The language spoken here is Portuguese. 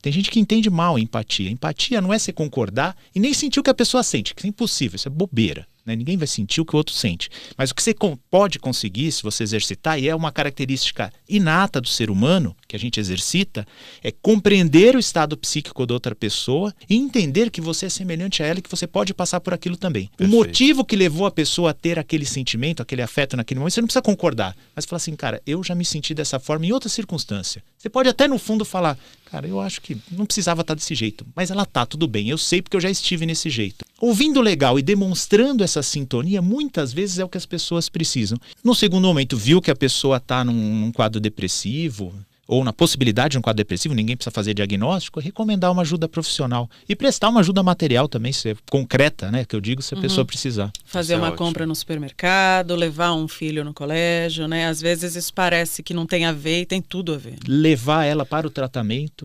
Tem gente que entende mal empatia. Empatia não é você concordar e nem sentir o que a pessoa sente, que é impossível, isso é bobeira. Né? Ninguém vai sentir o que o outro sente. Mas o que você pode conseguir, se você exercitar, e é uma característica inata do ser humano, que a gente exercita, é compreender o estado psíquico da outra pessoa e entender que você é semelhante a ela e que você pode passar por aquilo também. Perfeito. O motivo que levou a pessoa a ter aquele sentimento, aquele afeto naquele momento, você não precisa concordar, mas falar assim, cara, eu já me senti dessa forma em outra circunstância. Você pode até no fundo falar, cara, eu acho que não precisava estar desse jeito, mas ela tá, tudo bem, eu sei porque eu já estive nesse jeito. Ouvindo legal e demonstrando essa essa sintonia muitas vezes é o que as pessoas precisam. No segundo momento, viu que a pessoa está num, num quadro depressivo, ou na possibilidade de um quadro depressivo, ninguém precisa fazer diagnóstico, recomendar uma ajuda profissional e prestar uma ajuda material também, se é concreta, né, que eu digo, se a uhum. pessoa precisar. Fazer Isso é uma é compra no supermercado, levar um filho no colégio, né? Às vezes isso parece que não tem a ver e tem tudo a ver. Levar ela para o tratamento,